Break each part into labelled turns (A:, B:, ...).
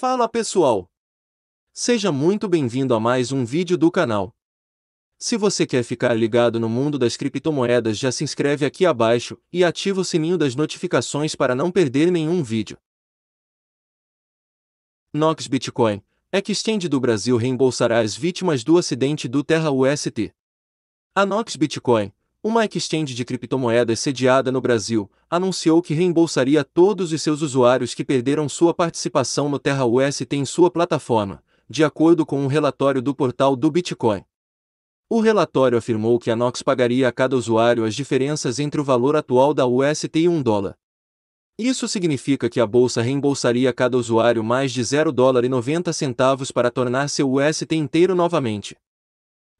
A: Fala pessoal! Seja muito bem-vindo a mais um vídeo do canal. Se você quer ficar ligado no mundo das criptomoedas já se inscreve aqui abaixo e ativa o sininho das notificações para não perder nenhum vídeo. Nox Bitcoin, Exchange do Brasil reembolsará as vítimas do acidente do Terra UST. A Nox Bitcoin, uma exchange de criptomoedas sediada no Brasil, anunciou que reembolsaria todos os seus usuários que perderam sua participação no Terra UST em sua plataforma, de acordo com um relatório do portal do Bitcoin. O relatório afirmou que a Nox pagaria a cada usuário as diferenças entre o valor atual da UST e um dólar. Isso significa que a bolsa reembolsaria a cada usuário mais de 0 dólar e 90 centavos para tornar seu UST inteiro novamente.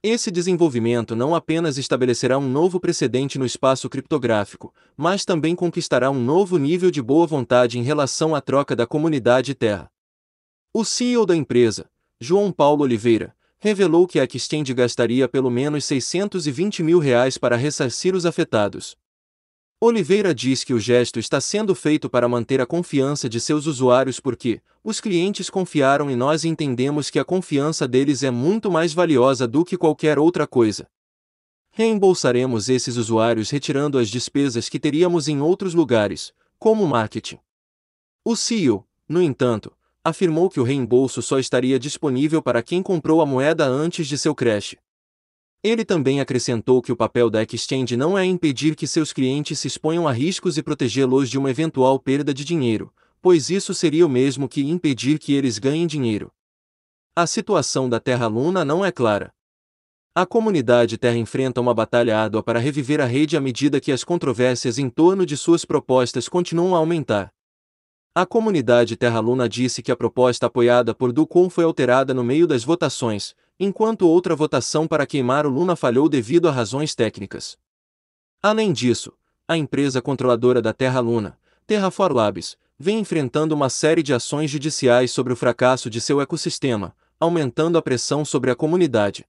A: Esse desenvolvimento não apenas estabelecerá um novo precedente no espaço criptográfico, mas também conquistará um novo nível de boa vontade em relação à troca da comunidade Terra. O CEO da empresa, João Paulo Oliveira, revelou que a Exchange gastaria pelo menos 620 mil reais para ressarcir os afetados. Oliveira diz que o gesto está sendo feito para manter a confiança de seus usuários porque os clientes confiaram e nós entendemos que a confiança deles é muito mais valiosa do que qualquer outra coisa. Reembolsaremos esses usuários retirando as despesas que teríamos em outros lugares, como marketing. O CEO, no entanto, afirmou que o reembolso só estaria disponível para quem comprou a moeda antes de seu crash. Ele também acrescentou que o papel da Exchange não é impedir que seus clientes se exponham a riscos e protegê-los de uma eventual perda de dinheiro, pois isso seria o mesmo que impedir que eles ganhem dinheiro. A situação da Terra Luna não é clara. A comunidade Terra enfrenta uma batalha árdua para reviver a rede à medida que as controvérsias em torno de suas propostas continuam a aumentar. A comunidade Terra Luna disse que a proposta apoiada por Ducon foi alterada no meio das votações, enquanto outra votação para queimar o Luna falhou devido a razões técnicas. Além disso, a empresa controladora da Terra Luna, Terraform Labs, vem enfrentando uma série de ações judiciais sobre o fracasso de seu ecossistema, aumentando a pressão sobre a comunidade.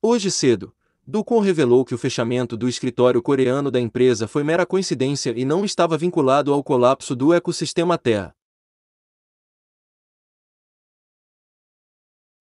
A: Hoje cedo, Ducon revelou que o fechamento do escritório coreano da empresa foi mera coincidência e não estava vinculado ao colapso do ecossistema Terra.